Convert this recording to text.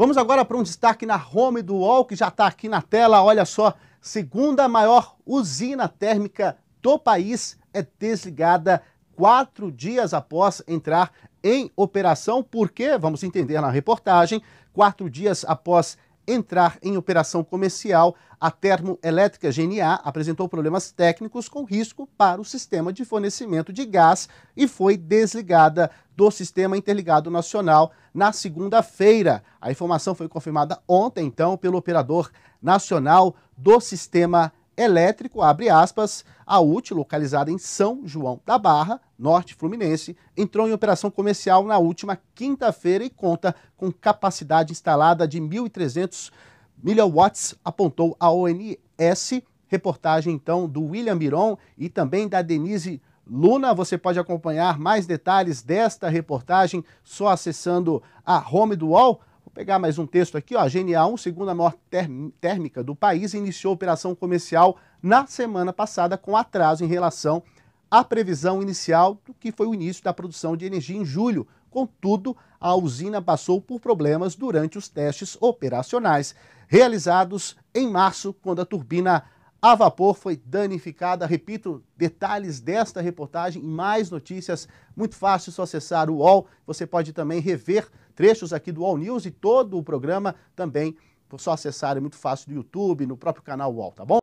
Vamos agora para um destaque na home do UOL, que já está aqui na tela. Olha só, segunda maior usina térmica do país é desligada quatro dias após entrar em operação. Por quê? Vamos entender na reportagem. Quatro dias após entrar em operação comercial, a termoelétrica GNA apresentou problemas técnicos com risco para o sistema de fornecimento de gás e foi desligada do Sistema Interligado Nacional na segunda-feira. A informação foi confirmada ontem, então, pelo operador nacional do Sistema elétrico, abre aspas, a UT, localizada em São João da Barra, norte fluminense, entrou em operação comercial na última quinta-feira e conta com capacidade instalada de 1.300 miliwatts, apontou a ONS. Reportagem, então, do William Biron e também da Denise Luna, você pode acompanhar mais detalhes desta reportagem só acessando a home do UOL. Vou pegar mais um texto aqui, ó. A GNA1, segunda maior térmica do país, iniciou operação comercial na semana passada com atraso em relação à previsão inicial do que foi o início da produção de energia em julho. Contudo, a usina passou por problemas durante os testes operacionais realizados em março, quando a turbina a vapor foi danificada. Repito, detalhes desta reportagem e mais notícias, muito fácil só acessar o UOL. Você pode também rever trechos aqui do All News e todo o programa também. Por só acessar, é muito fácil no YouTube, no próprio canal UOL, tá bom?